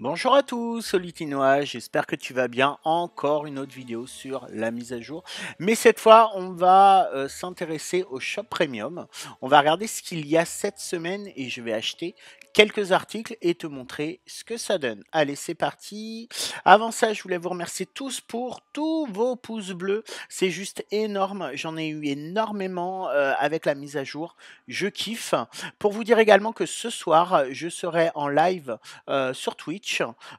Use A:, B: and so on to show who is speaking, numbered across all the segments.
A: Bonjour à tous, solitinois. j'espère que tu vas bien. Encore une autre vidéo sur la mise à jour. Mais cette fois, on va euh, s'intéresser au Shop Premium. On va regarder ce qu'il y a cette semaine et je vais acheter quelques articles et te montrer ce que ça donne. Allez, c'est parti. Avant ça, je voulais vous remercier tous pour tous vos pouces bleus. C'est juste énorme. J'en ai eu énormément euh, avec la mise à jour. Je kiffe. Pour vous dire également que ce soir, je serai en live euh, sur Twitch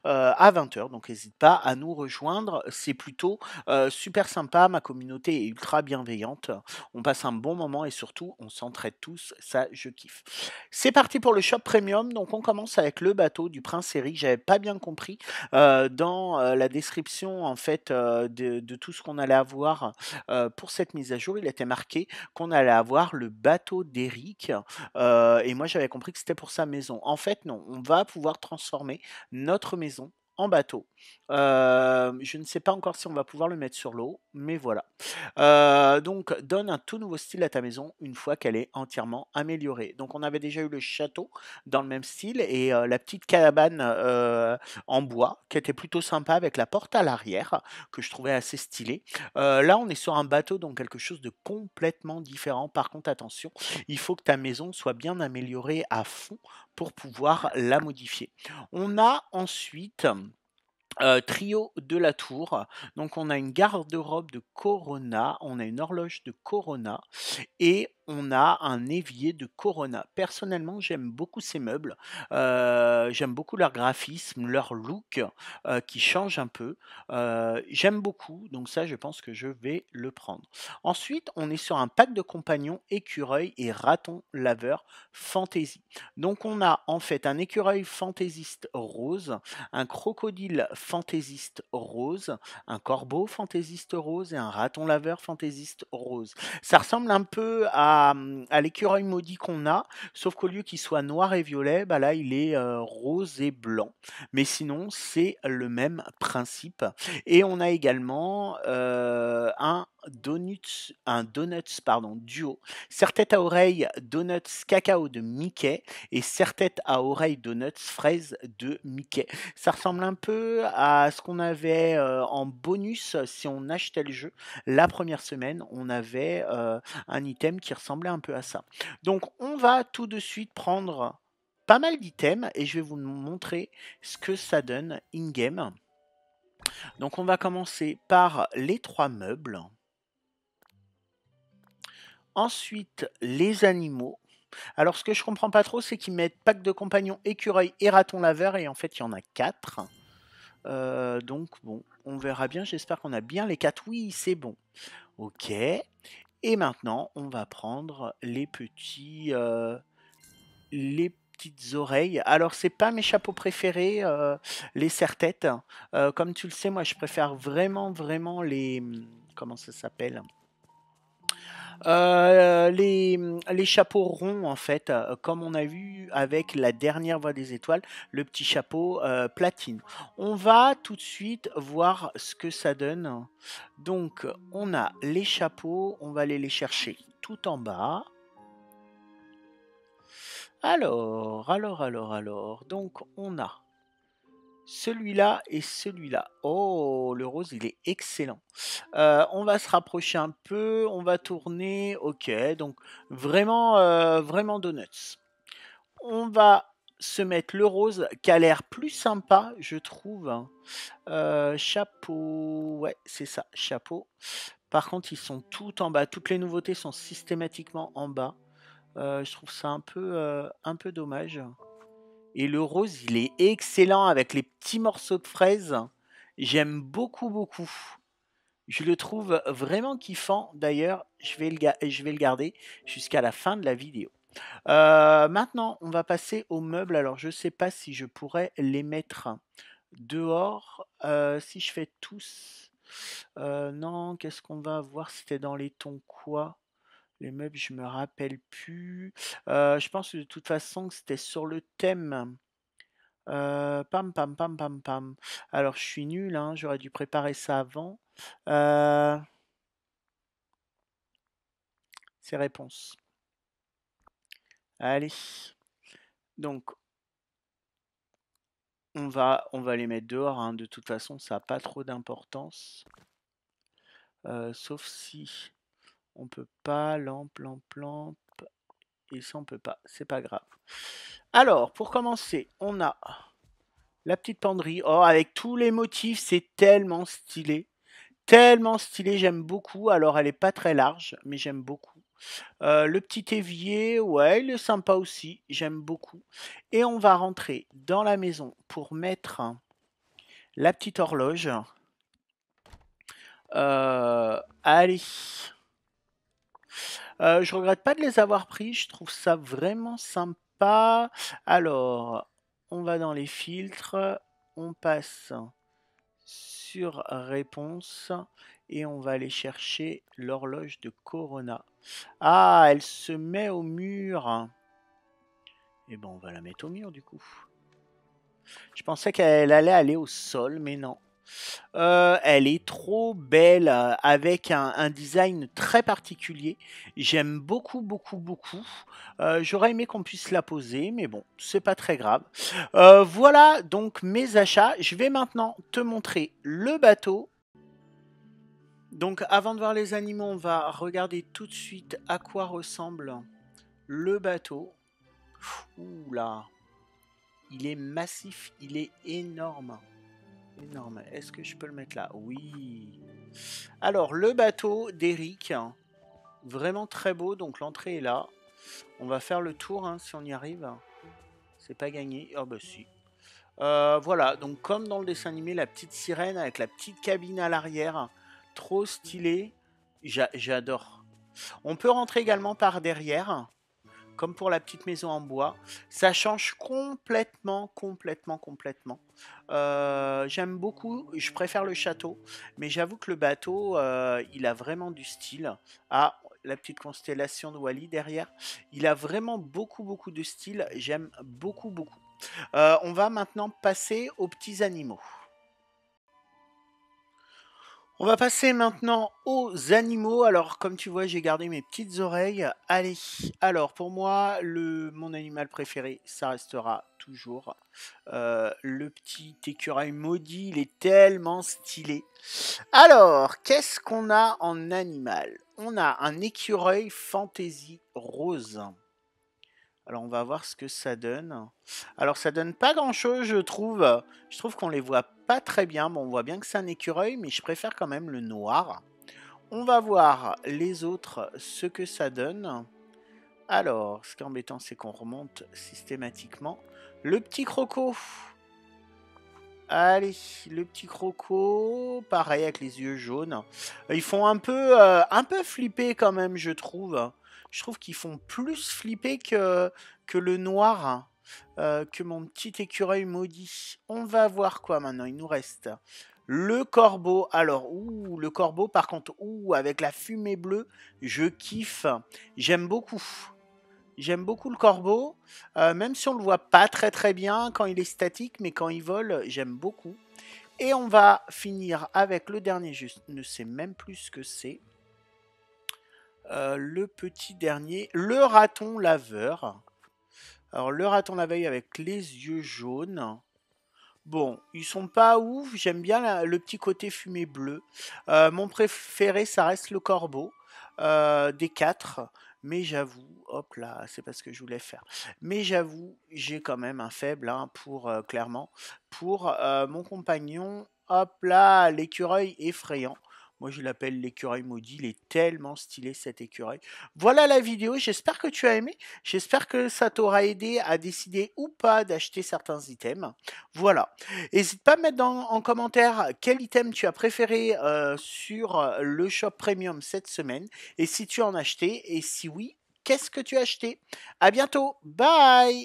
A: euh, à 20h. Donc n'hésite pas à nous rejoindre. C'est plutôt euh, super sympa. Ma communauté est ultra bienveillante. On passe un bon moment et surtout, on s'entraide tous. Ça, je kiffe. C'est parti pour le shop premium. Donc on commence avec le bateau du Prince Eric. J'avais pas bien compris euh, dans la description en fait de, tout ce qu'on allait avoir pour cette mise à jour. Il était marqué qu'on allait avoir le bateau d'Eric. et moi, j'avais compris que c'était pour sa maison. En fait, non, on va pouvoir transformer notre maison en bateau je ne sais pas encore si on va pouvoir le mettre sur l'eau, mais voilà. donc, donne un tout nouveau style à ta maison une fois qu'elle est entièrement améliorée. Donc, on avait déjà eu le château dans le même style et la petite cabane en bois qui était plutôt sympa avec la porte à l'arrière que je trouvais assez stylée. là, on est sur un bateau, donc quelque chose de complètement différent. Par contre, attention, il faut que ta maison soit bien améliorée à fond pour pouvoir la modifier. On a ensuite... Euh, trio de la tour. Donc on a une garde-robe de Corona, on a une horloge de Corona et on a un évier de Corona. Personnellement, j'aime beaucoup ces meubles. Euh, j'aime beaucoup leur graphisme, leur look euh, qui change un peu. Euh, j'aime beaucoup, donc ça, je pense que je vais le prendre. Ensuite, on est sur un pack de compagnons écureuil et raton laveur fantasy. Donc, on a en fait un écureuil fantaisiste rose, un crocodile fantaisiste rose, un corbeau fantaisiste rose et un raton laveur fantaisiste rose. Ça ressemble un peu à à, l'écureuil maudit qu'on a, sauf qu'au lieu qu'il soit noir et violet, bah là il est euh, rose et blanc. Mais sinon c'est le même principe. Et on a également euh, un donuts, un donuts pardon, duo, serre-tête à oreille donuts cacao de Mickey et serre-tête à oreille donuts fraise de Mickey. Ça ressemble un peu à ce qu'on avait euh, en bonus si on achetait le jeu. La première semaine, on avait euh, un item qui ressemblait un peu à ça. Donc on va tout de suite prendre pas mal d'items et je vais vous montrer ce que ça donne in-game. Donc on va commencer par les trois meubles. Ensuite, les animaux. Alors, ce que je comprends pas trop, c'est qu'ils mettent pack de compagnons, écureuil et raton laveur, et en fait, il y en a quatre. Euh, donc, bon, on verra bien. J'espère qu'on a bien les quatre. Oui, c'est bon. Ok. Et maintenant, on va prendre les petits. Euh, les petites oreilles. Alors, c'est pas mes chapeaux préférés, euh, les serre-têtes. comme tu le sais, moi, je préfère vraiment, vraiment les. Hum, comment ça s'appelle euh, les, chapeaux ronds, en fait, euh, comme on a vu avec la dernière voie des étoiles, le petit chapeau euh, platine. On va tout de suite voir ce que ça donne. Donc, on a les chapeaux, on va aller les chercher tout en bas. Alors, alors, alors, alors, donc on a celui-là et celui-là. Oh, le rose, il est excellent. Euh, on va se rapprocher un peu, on va tourner. Ok, donc vraiment, euh, vraiment donuts. On va se mettre le rose qui a l'air plus sympa, je trouve. Hein. Euh, chapeau, ouais, c'est ça, chapeau. Par contre, ils sont tout en bas. Toutes les nouveautés sont systématiquement en bas. je trouve ça un peu, un peu dommage. Et le rose, il est excellent avec les petits morceaux de fraises. J'aime beaucoup, beaucoup. Je le trouve vraiment kiffant. D'ailleurs, je, vais le garder jusqu'à la fin de la vidéo. Euh, maintenant, on va passer aux meubles. Alors, je ne sais pas si je pourrais les mettre dehors. Euh, si je fais tous... Euh, non, qu'est-ce qu'on va voir C'était dans les tons quoi les meubles, je me rappelle plus. je pense que de toute façon, c'était sur le thème. pam, pam, pam, pam, pam. Alors, je suis nul, j'aurais dû préparer ça avant. Euh... Ces réponses. Allez. Donc, on va, on va les mettre dehors. De toute façon, ça n'a pas trop d'importance. sauf si on peut pas, lampe, lampe, lampe. Et ça, on peut pas. C'est pas grave. Alors, pour commencer, on a la petite penderie. Or, oh, avec tous les motifs, c'est tellement stylé. Tellement stylé, j'aime beaucoup. Alors, elle est pas très large, mais j'aime beaucoup. Euh, le petit évier, ouais, il est sympa aussi. J'aime beaucoup. Et on va rentrer dans la maison pour mettre la petite horloge. Euh, allez, euh, je regrette pas de les avoir pris, je trouve ça vraiment sympa. Alors, on va dans les filtres, on passe sur réponse et on va aller chercher l'horloge de Corona. Ah, elle se met au mur. Et eh ben, on va la mettre au mur du coup. Je pensais qu'elle allait aller au sol, mais non. Euh, elle est trop belle euh, avec un, design très particulier. J'aime beaucoup, beaucoup, beaucoup. Euh, j'aurais aimé qu'on puisse la poser, mais bon, c'est pas très grave. voilà donc mes achats. Je vais maintenant te montrer le bateau. Donc avant de voir les animaux, on va regarder tout de suite à quoi ressemble le bateau. Ouh là, il est massif, il est énorme énorme. Est-ce que je peux le mettre là Oui. Alors, le bateau d'Eric. Vraiment très beau, donc l'entrée est là. On va faire le tour hein, si on y arrive. C'est pas gagné. oh, bah si. Euh, voilà, donc comme dans le dessin animé, la petite sirène avec la petite cabine à l'arrière. Trop stylé. J'adore. On peut rentrer également par derrière comme pour la petite maison en bois. Ça change complètement, complètement, complètement. Euh, j'aime beaucoup, je préfère le château, mais j'avoue que le bateau, euh, il a vraiment du style. Ah, la petite constellation de Wally derrière. Il a vraiment beaucoup, beaucoup de style. J'aime beaucoup, beaucoup. Euh, on va maintenant passer aux petits animaux. On va passer maintenant aux animaux. Alors, comme tu vois, j'ai gardé mes petites oreilles. Allez, alors pour moi, mon animal préféré, ça restera toujours euh, le petit écureuil maudit. Il est tellement stylé. Alors, qu'est-ce qu'on a en animal On a un écureuil fantaisie rose. Alors on va voir ce que ça donne. Alors ça donne pas grand chose je trouve. Je trouve qu'on les voit pas très bien. Bon on voit bien que c'est un écureuil mais je préfère quand même le noir. On va voir les autres ce que ça donne. Alors ce qui est embêtant c'est qu'on remonte systématiquement. Le petit croco. Allez, le petit croco, pareil avec les yeux jaunes. Ils font un peu, euh, un peu flipper quand même, je trouve je trouve qu'ils font plus flipper que, que le noir, hein. euh, que mon petit écureuil maudit. On va voir quoi maintenant, il nous reste. Le corbeau, alors, ou le corbeau, par contre, ou avec la fumée bleue, je kiffe. J'aime beaucoup. J'aime beaucoup le corbeau, euh, même si on ne le voit pas très très bien quand il est statique, mais quand il vole, j'aime beaucoup. Et on va finir avec le dernier, je ne sais même plus ce que c'est. Euh, le petit dernier, le raton laveur. Alors le raton laveur avec les yeux jaunes. Bon, ils sont pas ouf, j'aime bien le petit côté fumé bleu. Euh, mon préféré, ça reste le corbeau euh, des quatre. Mais j'avoue, hop là, c'est pas ce que je voulais faire. Mais j'avoue, j'ai quand même un faible, hein, pour clairement, pour mon compagnon Hop là, l'écureuil effrayant. Moi, je l'appelle l'écureuil maudit. Il est tellement stylé cet écureuil. Voilà la vidéo. J'espère que tu as aimé. J'espère que ça t'aura aidé à décider ou pas d'acheter certains items. Voilà. N'hésite pas à mettre en commentaire quel item tu as préféré euh, sur euh, le shop premium cette semaine et si tu en as acheté et si oui, qu'est-ce que tu as acheté. À bientôt. Bye.